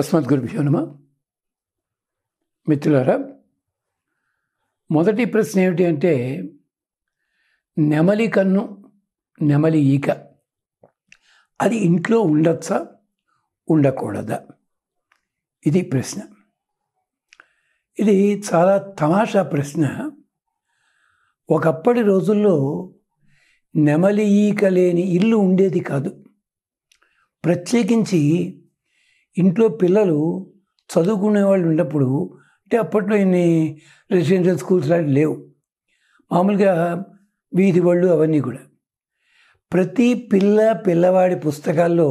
అస్మద్ గురుభ్యో నమ మిత్రులారా మొదటి ప్రశ్న ఏమిటి అంటే నెమలి కన్ను నెమలి ఈక అది ఇంట్లో ఉండొచ్చా ఉండకూడదా ఇది ప్రశ్న ఇది చాలా తమాషా ప్రశ్న ఒకప్పటి రోజుల్లో నెమలి ఈక లేని ఇల్లు ఉండేది కాదు ప్రత్యేకించి ఇంట్లో పిల్లలు చదువుకునే వాళ్ళు ఉన్నప్పుడు అంటే అప్పట్లో ఇన్ని రెసిడెన్షియల్ స్కూల్స్ లాంటివి లేవు మామూలుగా వీధి వాళ్ళు అవన్నీ కూడా ప్రతి పిల్ల పిల్లవాడి పుస్తకాల్లో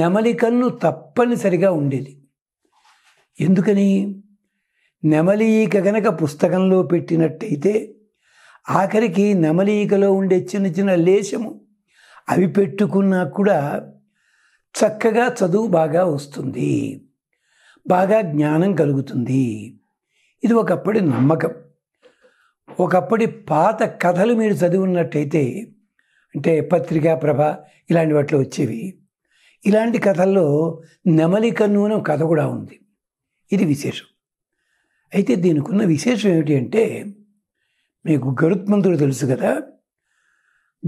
నెమలికన్ను తప్పనిసరిగా ఉండేది ఎందుకని నెమలి ఈక గనక పుస్తకంలో పెట్టినట్టయితే ఆఖరికి నెమలి ఈకలో ఉండే చిన్న చిన్న లేశము అవి పెట్టుకున్నా కూడా చక్కగా చదువు బాగా వస్తుంది బాగా జ్ఞానం కలుగుతుంది ఇది ఒకప్పటి నమ్మకం ఒకప్పటి పాత కథలు మీరు చదివినట్టయితే అంటే పత్రికా ప్రభ ఇలాంటి వాటిలో వచ్చేవి ఇలాంటి కథల్లో నెమలి కన్ను అనే కథ కూడా ఉంది ఇది విశేషం అయితే దీనికి ఉన్న విశేషం ఏమిటి అంటే మీకు గరుత్మంతుడు తెలుసు కదా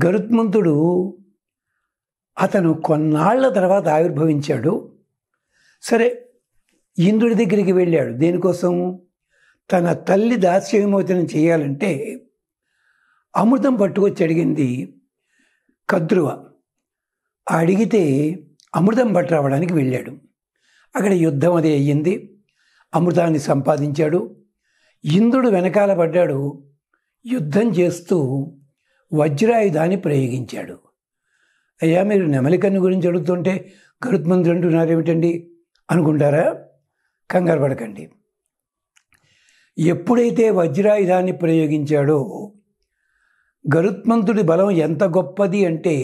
గరుత్మంతుడు అతను కొన్నాళ్ల తర్వాత ఆవిర్భవించాడు సరే ఇంద్రుడి దగ్గరికి వెళ్ళాడు దేనికోసం తన తల్లి దాస్యవిమోచనం చేయాలంటే అమృతం పట్టుకొచ్చి అడిగింది కద్రువ అడిగితే అమృతం పట్టరావడానికి వెళ్ళాడు అక్కడ యుద్ధం అది అయ్యింది అమృతాన్ని సంపాదించాడు ఇంద్రుడు వెనకాల పడ్డాడు యుద్ధం చేస్తూ వజ్రాయుధాన్ని ప్రయోగించాడు అయ్యా మీరు నెమలికన్ను గురించి అడుగుతుంటే గరుత్మంతుడు అంటున్నారేమిటండి అనుకుంటారా కంగారు పడకండి ఎప్పుడైతే వజ్రాయుధాన్ని ప్రయోగించాడో గరుత్మంతుడి బలం ఎంత గొప్పది అంటే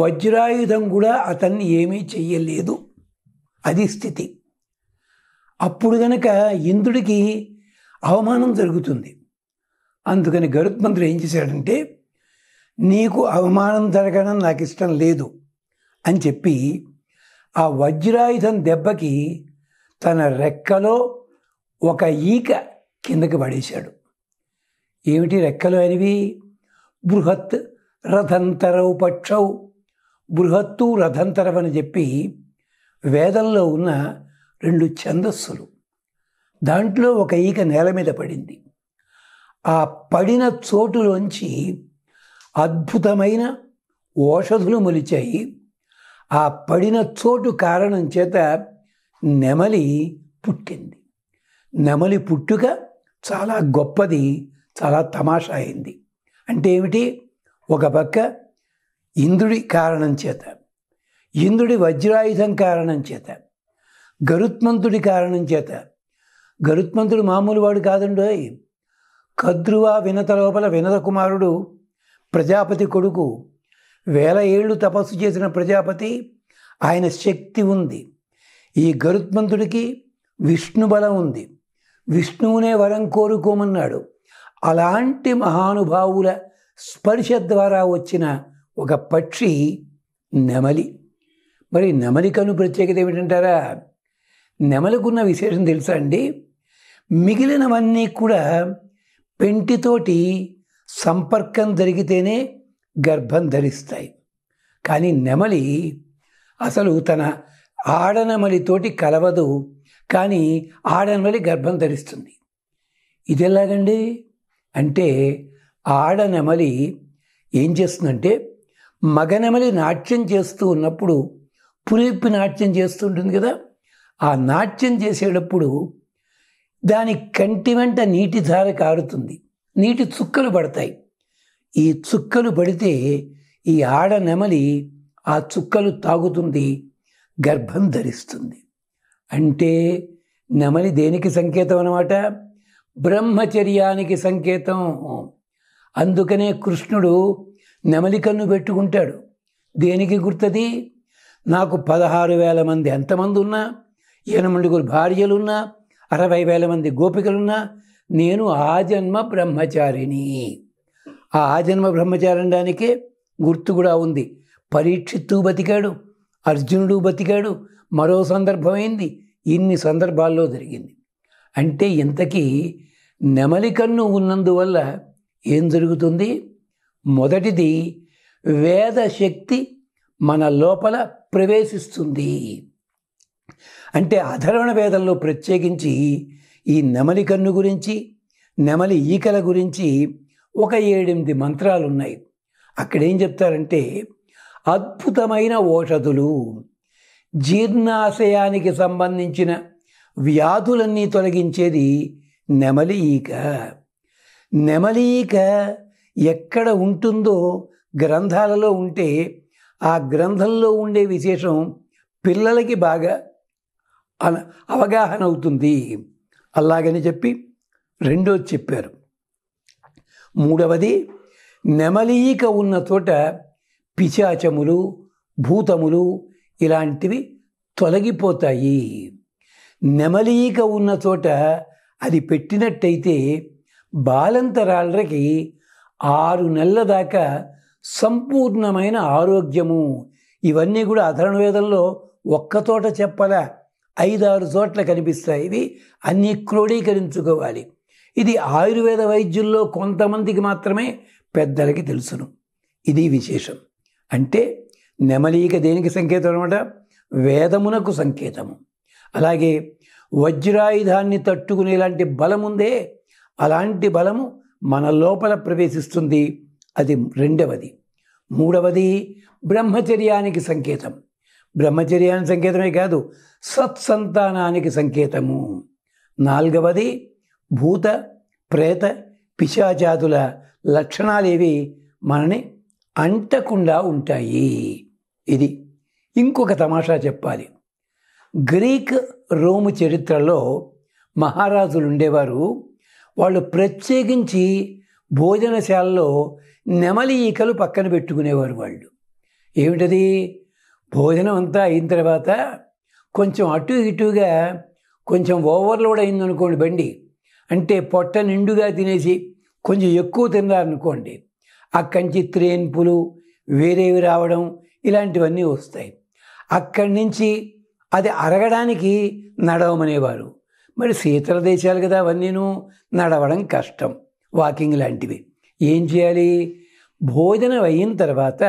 వజ్రాయుధం కూడా అతన్ని ఏమీ చెయ్యలేదు అది స్థితి అప్పుడు గనక ఇంద్రుడికి అవమానం జరుగుతుంది అందుకని గరుత్మంతుడు ఏం చేశాడంటే నీకు అవమానం జరగడం నాకు ఇష్టం లేదు అని చెప్పి ఆ వజ్రాయుధం దెబ్బకి తన రెక్కలో ఒక ఈక కిందకి పడేశాడు ఏమిటి రెక్కలు అనేవి బృహత్ రథంతరవు పక్షవు బృహత్తు రథంతరవు అని చెప్పి వేదంలో ఉన్న రెండు ఛందస్సులు దాంట్లో ఒక ఈక నేల మీద పడింది ఆ పడిన చోటులోంచి అద్భుతమైన ఓషధులు మొలిచాయి ఆ పడిన చోటు కారణం చేత నెమలి పుట్టింది నెమలి పుట్టుక చాలా గొప్పది చాలా తమాషా అయింది అంటే ఏమిటి ఒక పక్క ఇంద్రుడి కారణం చేత ఇంద్రుడి వజ్రాయుధం కారణం చేత గరుత్మంతుడి కారణం చేత గరుత్మంతుడు మామూలు వాడు కాదండోయ్ కద్రువా వినత లోపల వినత కుమారుడు ప్రజాపతి కొడుకు వేల ఏళ్ళు తపస్సు చేసిన ప్రజాపతి ఆయన శక్తి ఉంది ఈ గరుత్మంతుడికి విష్ణు బలం ఉంది విష్ణువునే వరం కోరుకోమన్నాడు అలాంటి మహానుభావుల స్పర్శ ద్వారా వచ్చిన ఒక పక్షి నెమలి మరి నెమలికను ప్రత్యేకత ఏమిటంటారా నెమలికున్న విశేషం తెలుసా అండి మిగిలినవన్నీ కూడా పెంటితోటి సంపర్కం జరిగితేనే గర్భం ధరిస్తాయి కానీ నెమలి అసలు తన ఆడనమలితోటి కలవదు కానీ ఆడనమలి గర్భం ధరిస్తుంది ఇది ఎలాగండి అంటే ఆడనెమలి ఏం చేస్తుందంటే మగనెమలి నాట్యం చేస్తూ ఉన్నప్పుడు పులిపి నాట్యం చేస్తుంటుంది కదా ఆ నాట్యం చేసేటప్పుడు దాని కంటి వెంట నీటి ధార కారుతుంది నీటి చుక్కలు పడతాయి ఈ చుక్కలు పడితే ఈ ఆడ నెమలి ఆ చుక్కలు తాగుతుంది గర్భం ధరిస్తుంది అంటే నెమలి దేనికి సంకేతం అనమాట బ్రహ్మచర్యానికి సంకేతం అందుకనే కృష్ణుడు నెమలి కన్ను పెట్టుకుంటాడు దేనికి గుర్తది నాకు పదహారు వేల మంది ఎంతమంది ఉన్నా ఎనమడుగురు భార్యలున్నా అరవై వేల మంది గోపికలున్నా నేను ఆజన్మ బ్రహ్మచారిని ఆ ఆజన్మ బ్రహ్మచారి అనడానికే గుర్తు కూడా ఉంది పరీక్షిత్తు బతికాడు అర్జునుడు బతికాడు మరో సందర్భమైంది ఇన్ని సందర్భాల్లో జరిగింది అంటే ఇంతకీ నెమలి కన్ను ఉన్నందువల్ల ఏం జరుగుతుంది మొదటిది వేదశక్తి మన లోపల ప్రవేశిస్తుంది అంటే అధర్వణ వేదంలో ప్రత్యేకించి ఈ నెమలి కన్ను గురించి నెమలి ఈకల గురించి ఒక ఏడెనిమిది మంత్రాలు ఉన్నాయి అక్కడేం చెప్తారంటే అద్భుతమైన ఓషధులు జీర్ణాశయానికి సంబంధించిన వ్యాధులన్నీ తొలగించేది నెమలి ఈక నెమలి ఈక ఎక్కడ ఉంటుందో గ్రంథాలలో ఉంటే ఆ గ్రంథంలో ఉండే విశేషం పిల్లలకి బాగా అవగాహన అవుతుంది అలాగని చెప్పి రెండోది చెప్పారు మూడవది నెమలీక ఉన్న చోట పిశాచములు భూతములు ఇలాంటివి తొలగిపోతాయి నెమలీక ఉన్న చోట అది పెట్టినట్టయితే బాలంతరాళ్ళకి ఆరు నెలల దాకా సంపూర్ణమైన ఆరోగ్యము ఇవన్నీ కూడా అధర్ణ వేదంలో ఒక్కతోట చెప్పలే ఐదారు చోట్ల కనిపిస్తాయి ఇవి అన్ని క్రోడీకరించుకోవాలి ఇది ఆయుర్వేద వైద్యుల్లో కొంతమందికి మాత్రమే పెద్దలకి తెలుసును ఇది విశేషం అంటే నెమలీక దేనికి సంకేతం అనమాట వేదమునకు సంకేతము అలాగే వజ్రాయుధాన్ని తట్టుకునేలాంటి బలం ఉందే అలాంటి బలము మన లోపల ప్రవేశిస్తుంది అది రెండవది మూడవది బ్రహ్మచర్యానికి సంకేతం బ్రహ్మచర్యానికి సంకేతమే కాదు సత్సంతానానికి సంకేతము నాలుగవది భూత ప్రేత పిశాచాతుల లక్షణాలేవి మనని అంటకుండా ఉంటాయి ఇది ఇంకొక తమాషా చెప్పాలి గ్రీక్ రోము చరిత్రలో మహారాజులు ఉండేవారు వాళ్ళు ప్రత్యేకించి భోజనశాలలో నెమలి ఈకలు పక్కన పెట్టుకునేవారు వాళ్ళు ఏమిటది భోజనం అంతా అయిన తర్వాత కొంచెం అటు ఇటుగా కొంచెం ఓవర్లోడ్ అయిందనుకోండి బండి అంటే పొట్ట నిండుగా తినేసి కొంచెం ఎక్కువ తిన్నారనుకోండి అక్కడి త్రేన్పులు వేరేవి రావడం ఇలాంటివన్నీ వస్తాయి అక్కడి నుంచి అది అరగడానికి నడవమనేవారు మరి శీతల దేశాలు కదా అవన్నీను నడవడం కష్టం వాకింగ్ లాంటివి ఏం చేయాలి భోజనం అయిన తర్వాత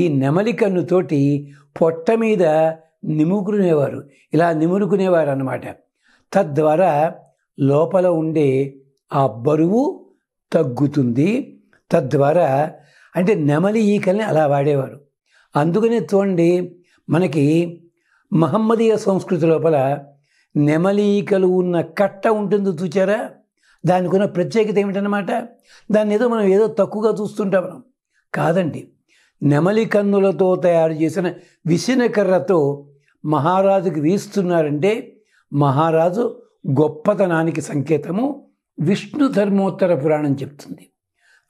ఈ నెమలి కన్నుతోటి పొట్ట మీద నిమురుకునేవారు ఇలా నిమురుకునేవారు అన్నమాట తద్వారా లోపల ఉండే ఆ బరువు తగ్గుతుంది తద్వారా అంటే నెమలి ఈకల్ని అలా వాడేవారు అందుకనే చూడండి మనకి మహమ్మదీయ సంస్కృతి లోపల నెమలి ఈకలు ఉన్న కట్ట ఉంటుంది చూచారా దానికి ఉన్న ప్రత్యేకత ఏమిటనమాట దాన్ని ఏదో మనం ఏదో తక్కువగా చూస్తుంటాం మనం కాదండి నెమలి కందులతో తయారు చేసిన విసినకర్రతో మహారాజుకి వీస్తున్నారంటే మహారాజు గొప్పతనానికి సంకేతము విష్ణు ధర్మోత్తర పురాణం చెప్తుంది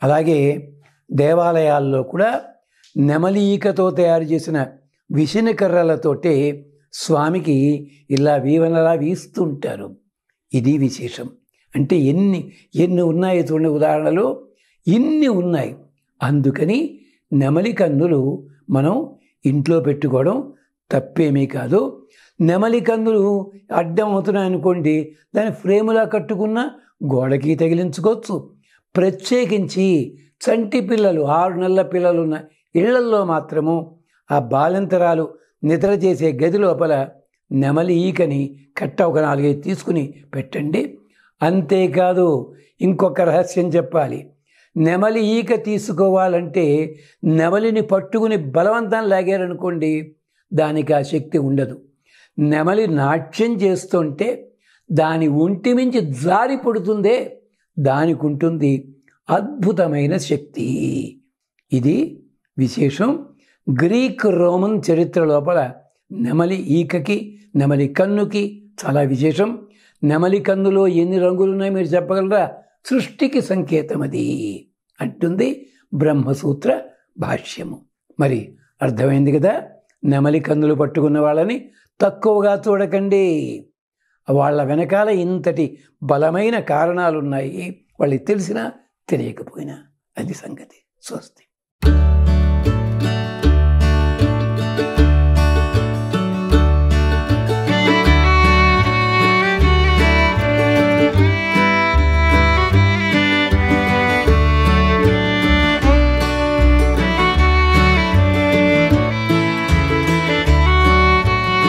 అలాగే దేవాలయాల్లో కూడా నెమలి ఈకతో తయారు చేసిన విసినకర్రలతోటే స్వామికి ఇలా వీవనలా వీస్తుంటారు ఇది విశేషం అంటే ఎన్ని ఎన్ని ఉన్నాయి చూడండి ఉదాహరణలు ఇన్ని ఉన్నాయి అందుకని నెమలి కందులు మనం ఇంట్లో పెట్టుకోవడం తప్పేమీ కాదు నెమలి కందులు అడ్డం అవుతున్నాయి అనుకోండి దాన్ని ఫ్రేములా కట్టుకున్న గోడకి తగిలించుకోవచ్చు ప్రత్యేకించి చంటి పిల్లలు ఆరు నెలల పిల్లలు ఉన్న ఇళ్లల్లో మాత్రము ఆ బాలంతరాలు నిద్ర చేసే గది లోపల నెమలి ఈకని కట్ట ఒక నాలుగైదు తీసుకుని పెట్టండి అంతేకాదు ఇంకొక రహస్యం చెప్పాలి నెమలి ఈక తీసుకోవాలంటే నెమలిని పట్టుకుని బలవంతం లాగారనుకోండి దానికి ఆ శక్తి ఉండదు నెమలి నాట్యం చేస్తుంటే దాని ఒంటి మించి జారి పడుతుందే దానికి ఉంటుంది అద్భుతమైన శక్తి ఇది విశేషం గ్రీక్ రోమన్ చరిత్ర లోపల నెమలి ఈకకి నెమలి కన్నుకి చాలా విశేషం నెమలి కన్నులో ఎన్ని రంగులు ఉన్నాయో మీరు చెప్పగలరా సృష్టికి సంకేతం అది అంటుంది బ్రహ్మసూత్ర భాష్యము మరి అర్థమైంది కదా నెమలి కందులు పట్టుకున్న వాళ్ళని తక్కువగా చూడకండి వాళ్ళ వెనకాల ఇంతటి బలమైన కారణాలున్నాయి వాళ్ళకి తెలిసినా తెలియకపోయినా అది సంగతి స్వస్తి